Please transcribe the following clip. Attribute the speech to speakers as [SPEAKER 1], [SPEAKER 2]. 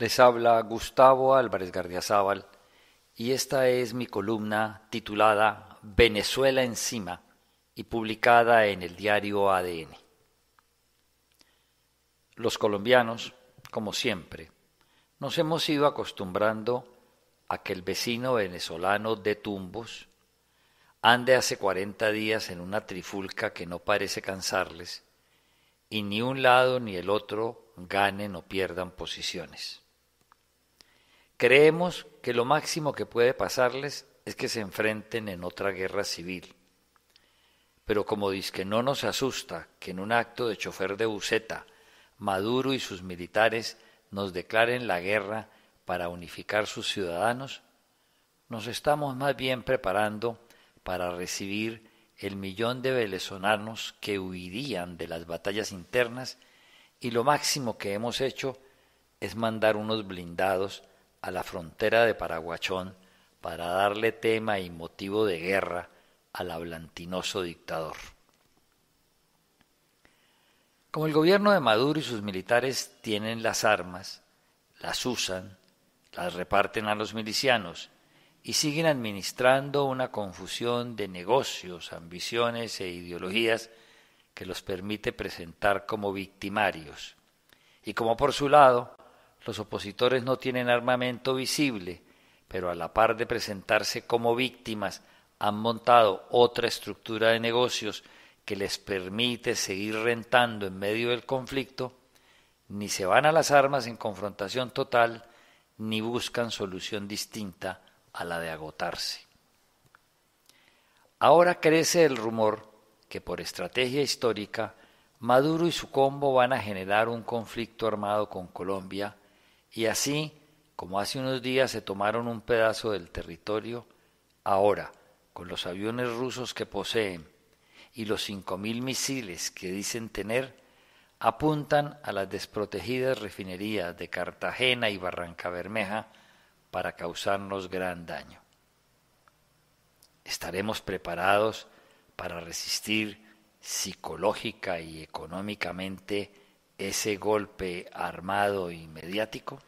[SPEAKER 1] Les habla Gustavo Álvarez Gardiazábal y esta es mi columna titulada Venezuela encima y publicada en el diario ADN. Los colombianos, como siempre, nos hemos ido acostumbrando a que el vecino venezolano de tumbos ande hace 40 días en una trifulca que no parece cansarles, y ni un lado ni el otro ganen o pierdan posiciones. Creemos que lo máximo que puede pasarles es que se enfrenten en otra guerra civil. Pero como dice que no nos asusta que en un acto de chofer de buceta, Maduro y sus militares nos declaren la guerra para unificar sus ciudadanos, nos estamos más bien preparando para recibir el millón de venezolanos que huirían de las batallas internas y lo máximo que hemos hecho es mandar unos blindados a la frontera de Paraguachón para darle tema y motivo de guerra al hablantinoso dictador. Como el gobierno de Maduro y sus militares tienen las armas, las usan, las reparten a los milicianos y siguen administrando una confusión de negocios, ambiciones e ideologías que los permite presentar como victimarios. Y como por su lado, los opositores no tienen armamento visible, pero a la par de presentarse como víctimas, han montado otra estructura de negocios que les permite seguir rentando en medio del conflicto, ni se van a las armas en confrontación total, ni buscan solución distinta a la de agotarse. Ahora crece el rumor que por estrategia histórica, Maduro y su combo van a generar un conflicto armado con Colombia y así, como hace unos días se tomaron un pedazo del territorio, ahora, con los aviones rusos que poseen y los 5.000 misiles que dicen tener, apuntan a las desprotegidas refinerías de Cartagena y Barranca Bermeja para causarnos gran daño. Estaremos preparados para resistir psicológica y económicamente ese golpe armado y mediático?